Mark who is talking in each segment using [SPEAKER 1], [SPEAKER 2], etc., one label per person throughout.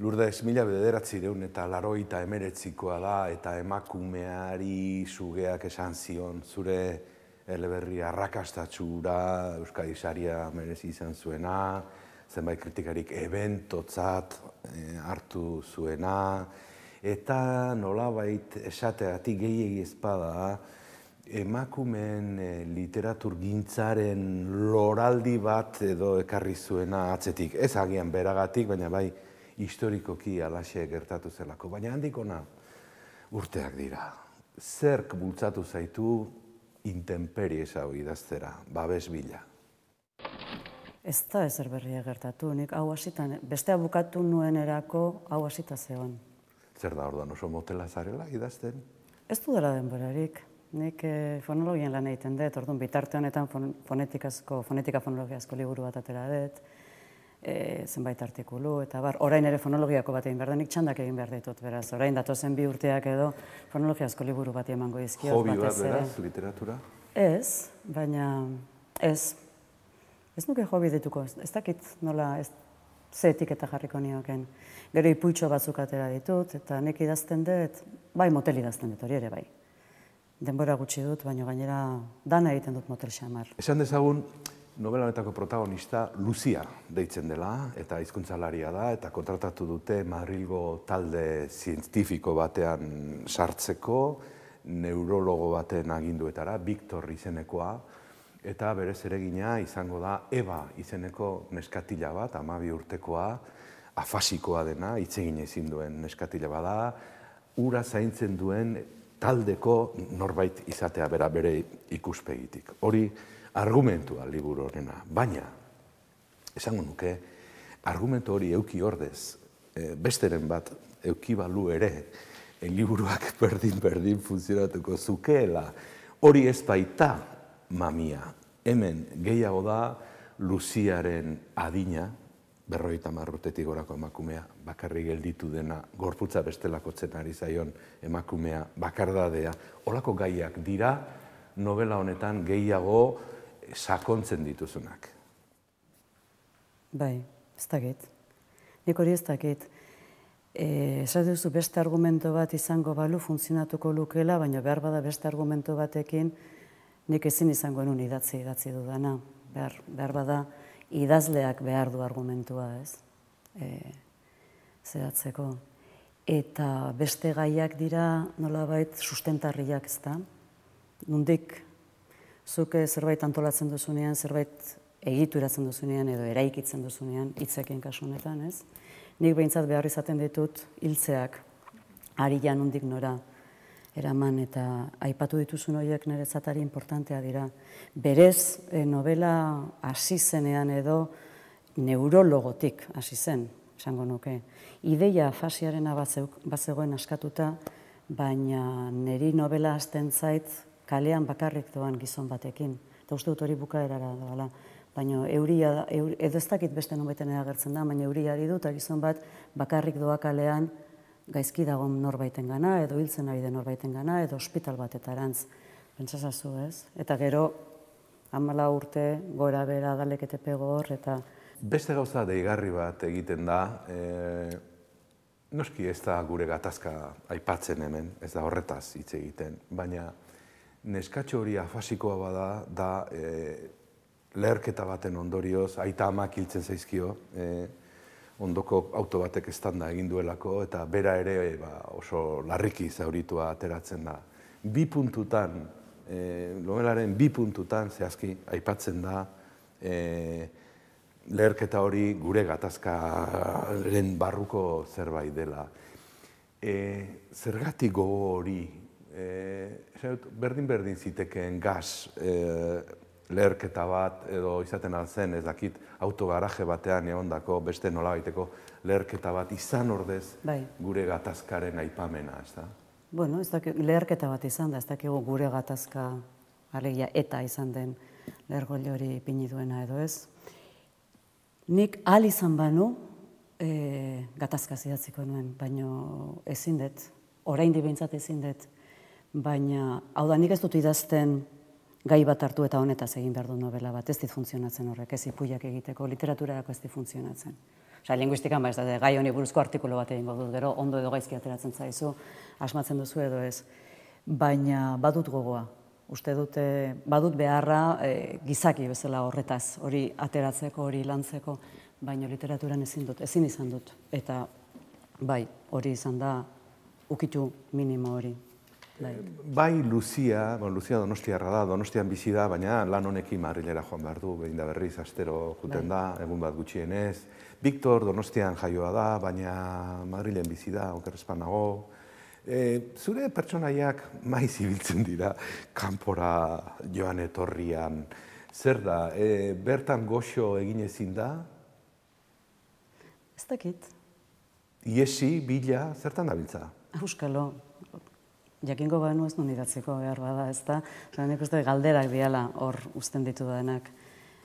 [SPEAKER 1] Lourdes, mila bederatzi deun eta laroita emeretzikoa da eta emakumeari sugeak esan zion zure eleberri arrakastatxura, Euskadi Saria merezi izan zuena, zenbait kritikarik eventotzat eh, hartu zuena, eta nolabait esateatik gehiagi da emakumen eh, literatur gintzaren loraldi bat edo ekarri zuena atzetik. Ez agian beragatik, baina bai, historikoki alaxe gertatu zelako. Baina handikona urteak dira. Zerk bultzatu zaitu intemperi esau idaztera, babes bila.
[SPEAKER 2] Ez da ezer berria gertatu, nik hau hasitan, beste abukatu nuen erako hau hasita zegoen.
[SPEAKER 1] Zer da orduan oso motela zarela idazten?
[SPEAKER 2] Ez du dela denborarik. Nik eh, fonologian lan egiten dut, orduan bitarte honetan fonetikazko, fonetika fonologiazko liburu bat atera dut e, zenbait artikulu, eta bar, orain ere fonologiako bat egin behar denik txandak egin behar ditut, beraz, orain datozen bi urteak edo fonologia fonologiazko liburu bat emango izkiot. Hobi bat, bat beraz, literatura? Ez, baina ez. Ez nuke hobi dituko, ez dakit nola ez ze etiketa jarriko nioken. Gero ipuitxo batzuk atera ditut, eta nek idazten dut, bai motel idazten dut, hori ere bai. Denbora gutxi dut, baina gainera dana egiten dut motel xamar.
[SPEAKER 1] Esan dezagun, Nobela honetako protagonista Lucia deitzen dela, eta hizkuntzalaria da, eta kontratatu dute Madrilgo talde zientifiko batean sartzeko, neurologo baten aginduetara, Victor izenekoa, eta bere zeregina izango da Eva izeneko neskatila bat, amabi urtekoa, afasikoa dena, itzegin ezin duen neskatila bada, ura zaintzen duen taldeko norbait izatea bera bere ikuspegitik. Hori, argumentua liburu horrena, baina, esango nuke, argumentu hori euki ordez, e, besteren bat, euki balu ere, e, liburuak berdin-berdin funtzionatuko zukeela, hori ez baita mamia, hemen gehiago da, Luziaren adina, berroita marrutetik gorako emakumea, bakarri gelditu dena, gorputza bestelako ari zaion emakumea, bakardadea, olako gaiak dira, novela honetan gehiago, sakontzen dituzunak.
[SPEAKER 2] Bai, ez dakit. Nik hori ez dakit. E, duzu beste argumento bat izango balu funtzionatuko lukela, baina behar bada beste argumento batekin nik ezin izango nun idatzi idatzi dudana. Behar, behar bada idazleak behar du argumentua, ez? E, zehatzeko. Eta beste gaiak dira nolabait sustentarriak, ez da? Nundik zuke zerbait antolatzen duzunean, zerbait egituratzen duzunean edo eraikitzen duzunean hitzekin kasu honetan, ez? Nik behintzat behar izaten ditut hiltzeak ari janundik nora eraman eta aipatu dituzun horiek niretzatari importantea dira. Berez eh, novela hasi zenean edo neurologotik hasi zen, esango nuke. Ideia afasiarena bazegoen askatuta, baina niri novela hasten zait kalean bakarrik doan gizon batekin. Eta uste dut hori bukaerara doala. Baina euria, euri, edo ez dakit beste nonbaiten agertzen da, baina euria ari dut, gizon bat bakarrik doa kalean gaizki dago norbaiten gana, edo hiltzen ari den norbaiten gana, edo ospital bat eta erantz. ez? Eta gero, amala urte, gora bera, dalekete pego hor, eta...
[SPEAKER 1] Beste gauza deigarri bat egiten da, eh, noski ez da gure gatazka aipatzen hemen, ez da horretaz hitz egiten, baina neskatxo hori afasikoa bada da e, leherketa baten ondorioz, aita amak hiltzen zaizkio, e, ondoko auto batek estanda egin duelako, eta bera ere ba, oso larriki zauritua ateratzen da. Bi puntutan, e, lomelaren bi puntutan, zehazki, aipatzen da, e, leherketa hori gure gatazka barruko zerbait dela. E, zergatik gogo hori Eh, berdin berdin zitekeen gaz e, eh, leherketa bat edo izaten alzen, ez dakit autogaraje batean egon beste nola baiteko leherketa bat izan ordez bai. gure gatazkaren aipamena, ez da?
[SPEAKER 2] Bueno, ez dakit, leherketa bat izan da, ez dakigu gure gatazka alegia eta izan den lehergoile hori pini duena edo ez. Nik al izan banu e, gatazka zidatziko nuen, baino ezin dut, orain dibintzat ezin dut, baina hau da nik ez dut idazten gai bat hartu eta honetaz egin behar du novela bat, ez dit funtzionatzen horrek, ez ipuak egiteko, literaturarako ez dit funtzionatzen. Osa, linguistikan ba ez da, gai honi buruzko artikulu bat egin dut, gero ondo edo gaizki ateratzen zaizu, asmatzen duzu edo ez. Baina badut gogoa, uste dute, badut beharra eh, gizaki bezala horretaz, hori ateratzeko, hori lantzeko, baina literaturan ezin dut, ezin izan dut, eta bai, hori izan da, ukitu minimo hori. Bai.
[SPEAKER 1] bai, Lucia, bueno, Lucia donostiarra da, donostian bizi da, baina lan honekin marrilera joan behar du, behin da berriz, astero juten bai. da, egun bat gutxienez. Victor donostian jaioa da, baina madrilen bizi da, okerrezpan nago. Eh, zure pertsonaiak maiz ibiltzen dira, kanpora joan etorrian. Zer da, eh, bertan goxo egin ezin da? Ez dakit. Iesi, bila, zertan da biltza?
[SPEAKER 2] Euskalo, jakingo gara ez nuen idatzeko behar bada, ez da? nik uste galderak diala hor usten ditu denak,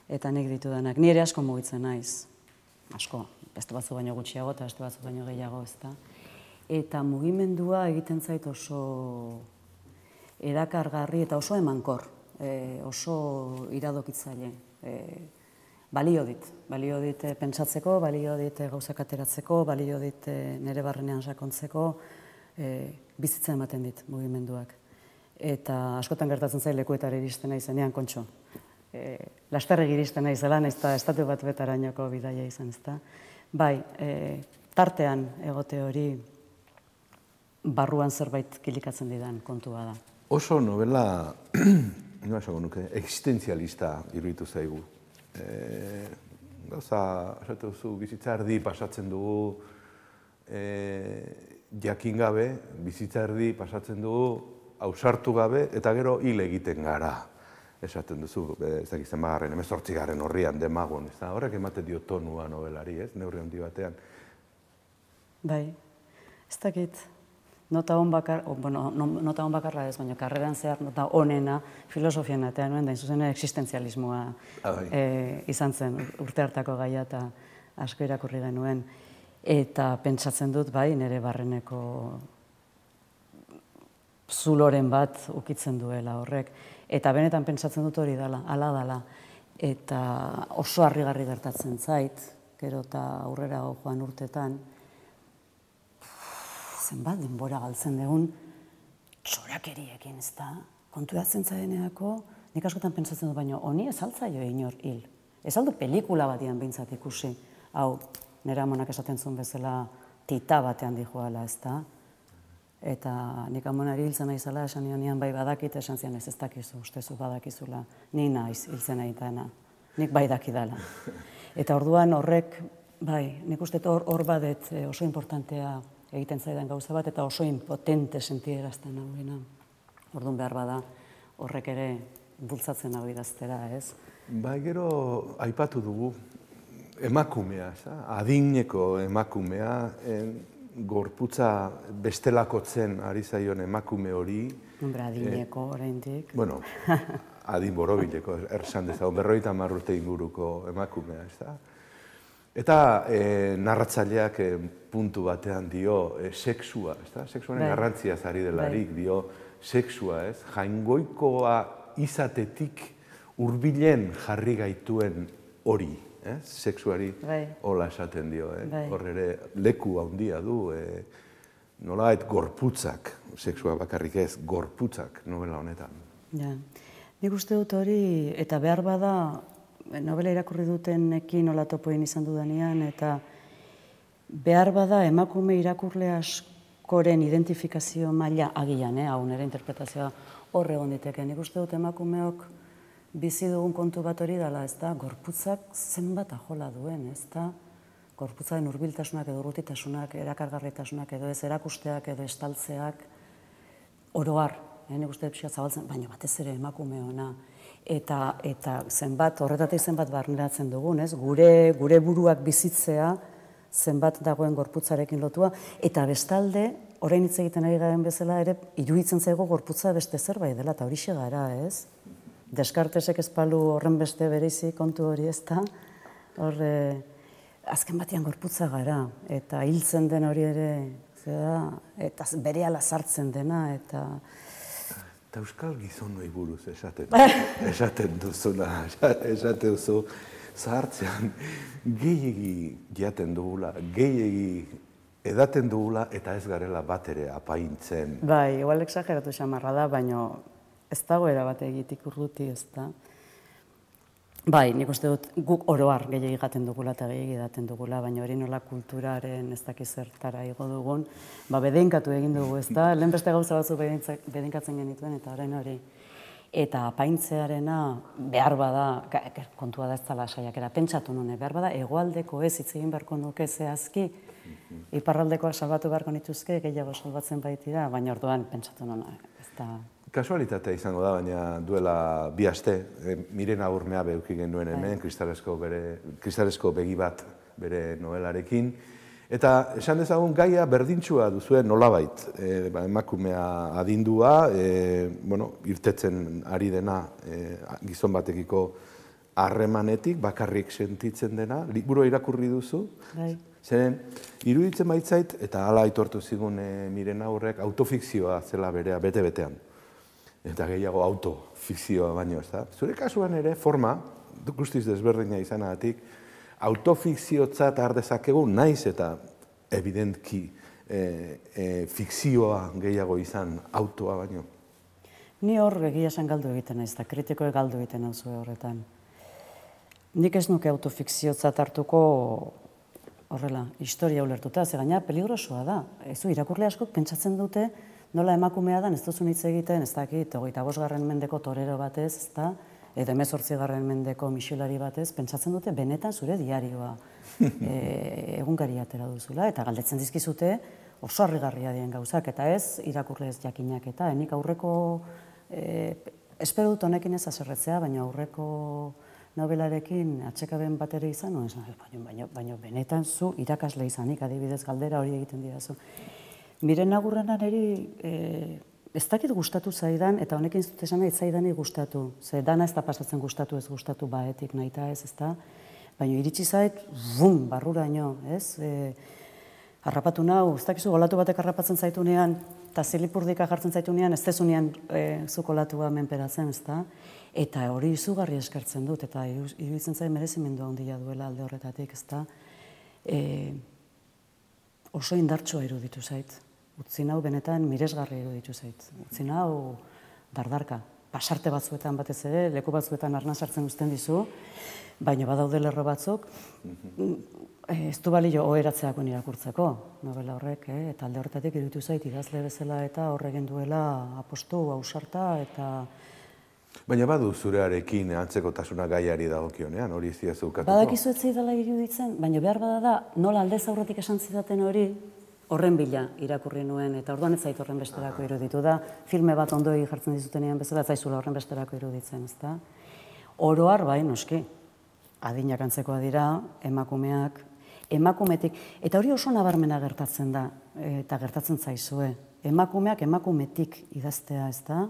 [SPEAKER 2] eta nik ditu denak. Ni ere asko mugitzen naiz, asko, beste batzu baino gutxiago eta beste batzu baino gehiago, ez da? Eta mugimendua egiten zait oso erakargarri eta oso emankor, e, oso iradokitzaile. E, balio dit, balio dit e, pentsatzeko, balio dit gauzak ateratzeko, balio dit nere barrenean sakontzeko, e, bizitza ematen dit mugimenduak. Eta askotan gertatzen zaile lekuetara iristen naiz zenean kontxo. E, Lasterre iristen nahi dela eta estatu bat betarainoko bidaia izan ez da. Bai, e, tartean egote hori barruan zerbait kilikatzen didan kontua da.
[SPEAKER 1] Oso novela, nio asago nuke, existenzialista iruditu zaigu. E, Gauza, zu, bizitza erdi pasatzen dugu, e, jakin gabe, bizitza erdi pasatzen dugu, ausartu gabe, eta gero hil egiten gara. Esaten duzu, ez da gizten magarren, emezortzigarren horrian demagon, ez da, horrek ematen dio tonua novelari, ez, neurri handi batean.
[SPEAKER 2] Bai, ez dakit, nota hon bakar, o, bueno, nota hon bakarra ez, baina karreran zehar nota onena filosofian atean nuen, da inzuzen existenzialismoa ah, bai. e, eh, izan zen urte hartako gaia eta asko irakurri genuen. Eta pentsatzen dut, bai, nire barreneko zuloren bat ukitzen duela horrek. Eta benetan pentsatzen dut hori dala, ala dala. Eta oso harri gertatzen zait, gero eta aurrera joan urtetan, zenbat, denbora galtzen degun, txorakeriekin ez da. Kontuatzen zaren edako, nik askotan pentsatzen dut, baina honi ez altzaio inor hil. Ez aldo pelikula bat egin behintzat ikusi. Hau, nire amonak esaten zuen bezala tita batean dihoala, ez da? Eta nik amonari hiltzen zela, esan nian bai badakit, esan zian ez ez dakizu, ustezu badakizula, ni naiz hiltzen aitana, nik bai dakidala. Eta orduan horrek, bai, nik uste hor, hor badet eh, oso importantea egiten zaidan gauza bat, eta oso impotente sentierazten hau gina. Orduan behar bada horrek ere bultzatzen hau idaztera, ez? Bai, gero
[SPEAKER 1] aipatu dugu, emakumea, za? adineko emakumea, en, eh, gorputza bestelakotzen ari zaion emakume hori.
[SPEAKER 2] Hombra, eh, adineko eh, oraindik. Bueno,
[SPEAKER 1] adin borobileko, erzan dezago, berroita marrute inguruko emakumea, ez da? Eta e, narratzaileak puntu batean dio e, sexua, ez Sexuaren bai. garrantzia zari bai. delarik bai. dio sexua, ez? Jaingoikoa izatetik hurbilen jarri gaituen hori eh? seksuari bai. hola esaten dio. Eh? Bai. leku handia du, eh? nola et gorputzak, seksua bakarrik ez, gorputzak novela honetan.
[SPEAKER 2] Ja. Nik uste dut hori, eta behar bada, novela irakurri dutenekin nola topoin izan dudanean, eta behar bada emakume irakurle identifikazio maila agian, eh? hau nire interpretazioa horre egon diteke. Nik uste dut emakumeok bizi dugun kontu bat hori dela, ez gorputzak zenbat ajola duen, ezta? da, gorputzaren urbiltasunak edo urrutitasunak, erakargarritasunak edo ez erakusteak edo estaltzeak, oroar, eh, nik uste pixka zabaltzen, baina batez ere emakume ona, eta, eta zenbat, horretatik zenbat barneratzen dugun, ez, gure, gure buruak bizitzea, zenbat dagoen gorputzarekin lotua, eta bestalde, orain hitz egiten ari garen bezala ere iruditzen zaigu gorputza beste zerbait dela eta hori gara, ez? deskartesek espalu horren beste berezi kontu hori ezta, horre, hor, eh, azken batean gorputza gara, eta hiltzen den hori ere, zera, eta bere sartzen dena, eta... Eta
[SPEAKER 1] Euskal gizon nahi buruz esaten, bai. esaten duzuna, esaten duzu, zahartzean gehiagi jaten dugula, egi edaten dugula, eta ez garela bat ere apaintzen.
[SPEAKER 2] Bai, igual exageratu xamarra da, baina ez dago erabate egitik urruti, ez da. Bai, nik uste dut guk oroar gehiagik gaten dugula eta gehiagik daten dugula, baina hori nola kulturaren ez dakiz zertara igo dugun, ba, bedenkatu egin dugu, ez da, lehen beste gauza batzu bedenkatzen genituen, eta orain hori. Eta paintzearena behar bada, kontua da ez tala saiak, pentsatu nune, behar bada, egoaldeko ez hitz egin beharko nuke zehazki, mhm. iparraldekoa salbatu beharko nituzke, gehiago salbatzen baitira, baina orduan pentsatu nuna,
[SPEAKER 1] Kasualitatea izango da, baina duela bi aste, e, miren aurmea beuki genuen hemen, bai. kristalesko, bere, kristalesko begi bat bere novelarekin. Eta esan dezagun gaia berdintxua duzuen nolabait, e, ba, emakumea adindua, e, irtetzen ari dena gizon batekiko harremanetik, bakarrik sentitzen dena, liburu irakurri duzu, bai. Zeren, iruditzen baitzait, eta ala aitortu zigun Mirena miren aurrek, autofikzioa zela berea, bete-betean eta gehiago autofikzioa baino, ez da? Zure kasuan ere, forma, guztiz desberdina izan agatik, ardezakegu naiz eta evidentki e, e gehiago izan autoa baino.
[SPEAKER 2] Ni hor egia esan galdu egiten da eta kritikoa galdu egiten hau zuen horretan. Nik ez nuke autofikziotzat hartuko horrela, historia ulertuta, ze gaina peligrosoa da. Ezu irakurle askok pentsatzen dute, nola emakumea dan ez hitz egiten, ez dakit, hogeita bosgarren mendeko torero batez, ez da, edo Garren mendeko misilari batez, pentsatzen dute, benetan zure diarioa e, egunkari atera duzula, eta galdetzen dizkizute, oso garria dien gauzak, eta ez, irakurle jakinak, eta enik aurreko, ez eh, espero dut honekin ez azerretzea, baina aurreko nobelarekin atxekaben bat ere izan, baina, baina benetan zu irakasle izanik, adibidez galdera hori egiten dira zu. Miren agurren aneri e, eh, ez dakit gustatu zaidan, eta honekin zut esan nahi zaidan gustatu. Zer, dana ez da pasatzen gustatu ez gustatu baetik nahita ez, ez da. Baina iritsi zait, bum, barrura ino, ez? E, harrapatu nau, ez dakizu golatu batek harrapatzen zaitunean, eta zilipurdik agartzen zaitunean, ez dezunean e, menperatzen, ez da? Eta hori izugarri eskartzen dut, eta iruditzen zait merezimendu handia duela alde horretatik, ezta? da? E, oso indartsua iruditu zait, utzi nau benetan miresgarri iruditu zait. Utzi nau dardarka. Pasarte batzuetan batez ere, leku batzuetan arna sartzen uzten dizu, baina badaude lerro batzuk, eh, ez du balio oheratzeako irakurtzeko, novela horrek, eh? eta alde horretatik zait idazle bezala eta horregen duela apostu, ausarta eta...
[SPEAKER 1] Baina badu zurearekin antzeko tasuna gaiari dagokionean, hori iziazukatuko? zukatuko. Badakizu
[SPEAKER 2] ez zidala iruditzen, baina behar bada da, nola aldez aurretik esan zidaten hori, horren bila irakurri nuen, eta orduan ez zait horren besterako iruditu da, filme bat ondoi jartzen dizutenean bezala, zaizula horren besterako iruditzen, ez da? Oroar bai, noski, adinakantzekoa dira, emakumeak, emakumetik, eta hori oso nabarmena gertatzen da, eta gertatzen zaizue, emakumeak emakumetik idaztea, ez da?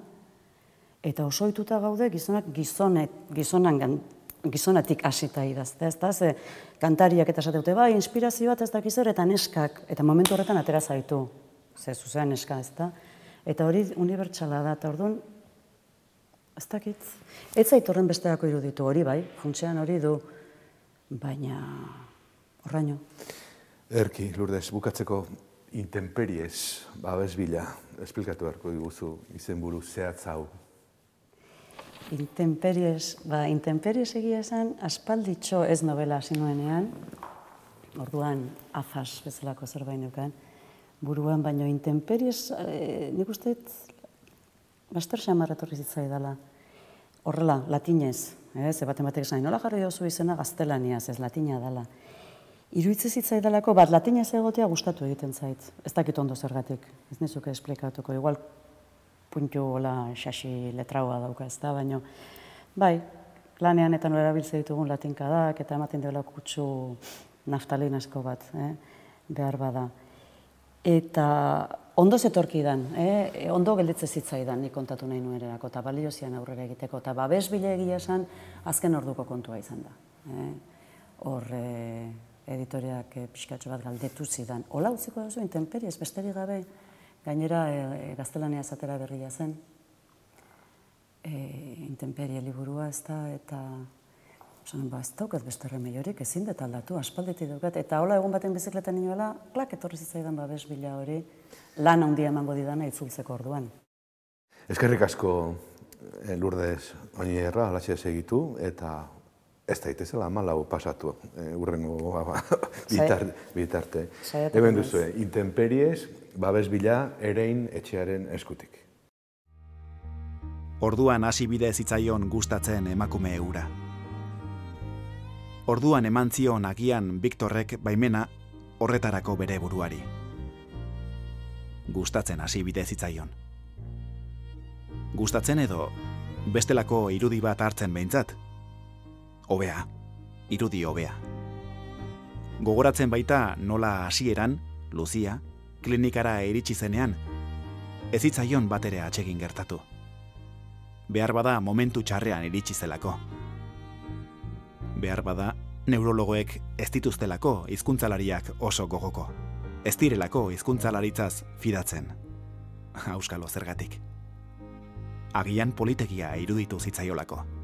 [SPEAKER 2] Eta oso ituta gaude gizonak gizonet, gizonan gizonatik hasita idazte, ez da, ze kantariak eta esateute, bai, inspirazio bat ez gizor eta neskak, eta momentu horretan atera zaitu, ze zuzean neska, ez da. Eta hori unibertsala da, eta orduan, ez dakit, ez zait horren besteako iruditu hori, bai, funtsean hori du, baina horraino.
[SPEAKER 1] Erki, Lourdes, bukatzeko intemperiez, babes bila, esplikatu beharko diguzu izenburu zehatz hau
[SPEAKER 2] Intemperies, ba, intemperiez egia esan, aspalditxo ez novela sinuenean, orduan afas bezalako zerbait neukan, buruan, baino intemperiez, eh, nik uste, master samarratorri zitzai dela. Horrela, latinez, eh, ze ematek zain, nola jarri oso izena gaztelaniaz, ez latina dala. Iruitze zitzai dalako, bat latinez egotea gustatu egiten zait, ez dakit ondo zergatik, ez nizuke esplikatuko, igual puntu hola xaxi letraua dauka ez da, baina bai, lanean eta nola erabiltze ditugun da, eta ematen dela kutsu naftalin asko bat, eh, behar bada. Eta ondo zetorki dan, eh, ondo gelditze zitzaidan ni kontatu nahi nuen eta baliozian aurrera egiteko, eta babes bile egia esan azken orduko kontua izan da. Eh. Hor eh, editoriak pixkatxo bat galdetu zidan. Ola utziko da zuen, temperiez, besterik gabe, Gainera, e, e, gaztelania esatera berria zen. E, intemperia liburua ez da, eta... Zaten, ba, ez daukat beste horiek ezin dut aldatu, aspalditi daukat. Eta hola egun baten bizikletan inoela, klak etorri zitzaidan babes bila hori, lan handia emango didana itzultzeko orduan.
[SPEAKER 1] Ezkerrik asko Lourdes oinerra, alatxe segitu, eta Ez daitezela, ama lau pasatu eh, urrengo bitarte. Eben duzu, intemperiez, babes erein etxearen eskutik. Orduan hasi bide zitzaion gustatzen emakume eura. Orduan eman zion agian Viktorrek baimena horretarako bere buruari. Gustatzen hasi bide zitzaion. Gustatzen edo bestelako irudi bat hartzen behintzat, hobea, irudi hobea. Gogoratzen baita nola hasieran, Lucia, klinikara eritsi zenean, ez hitzaion batera atsegin gertatu. Behar bada momentu txarrean iritsi zelako. Behar bada neurologoek ez dituztelako hizkuntzalariak oso gogoko. Ez direlako hizkuntzalaritzaz fidatzen. Auskalo zergatik.
[SPEAKER 2] Agian politegia iruditu zitzaiolako.